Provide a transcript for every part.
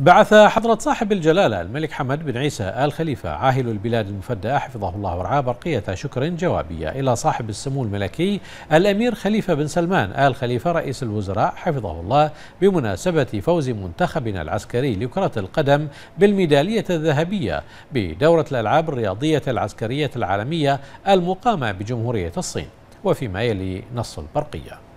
بعث حضرة صاحب الجلالة الملك حمد بن عيسى آل خليفة عاهل البلاد المفدى حفظه الله ورعاه برقية شكر جوابية إلى صاحب السمو الملكي الأمير خليفة بن سلمان آل خليفة رئيس الوزراء حفظه الله بمناسبة فوز منتخبنا العسكري لكرة القدم بالميدالية الذهبية بدورة الألعاب الرياضية العسكرية العالمية المقامة بجمهورية الصين وفيما يلي نص البرقيه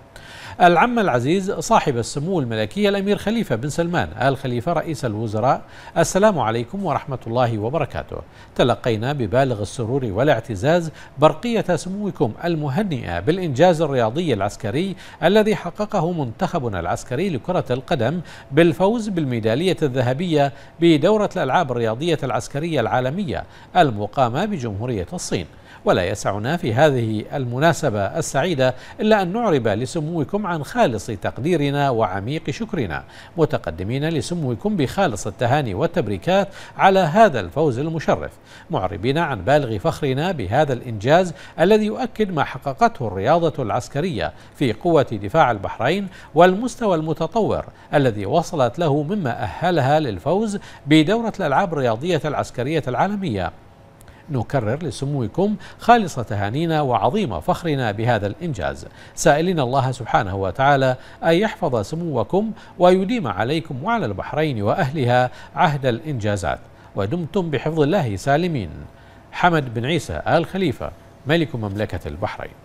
العم العزيز صاحب السمو الملكي الأمير خليفة بن سلمان آل خليفة رئيس الوزراء السلام عليكم ورحمة الله وبركاته تلقينا ببالغ السرور والاعتزاز برقية سموكم المهنئة بالإنجاز الرياضي العسكري الذي حققه منتخبنا العسكري لكرة القدم بالفوز بالميدالية الذهبية بدورة الألعاب الرياضية العسكرية العالمية المقامة بجمهورية الصين ولا يسعنا في هذه المناسبة السعيدة إلا أن نعرب لسموكم عن خالص تقديرنا وعميق شكرنا متقدمين لسموكم بخالص التهاني والتبريكات على هذا الفوز المشرف معربين عن بالغ فخرنا بهذا الإنجاز الذي يؤكد ما حققته الرياضة العسكرية في قوة دفاع البحرين والمستوى المتطور الذي وصلت له مما أهلها للفوز بدورة الألعاب الرياضية العسكرية العالمية نكرر لسموكم خالص تهانينا وعظيم فخرنا بهذا الإنجاز سائلين الله سبحانه وتعالى أن يحفظ سموكم ويديم عليكم وعلى البحرين وأهلها عهد الإنجازات ودمتم بحفظ الله سالمين حمد بن عيسى آل خليفة ملك مملكة البحرين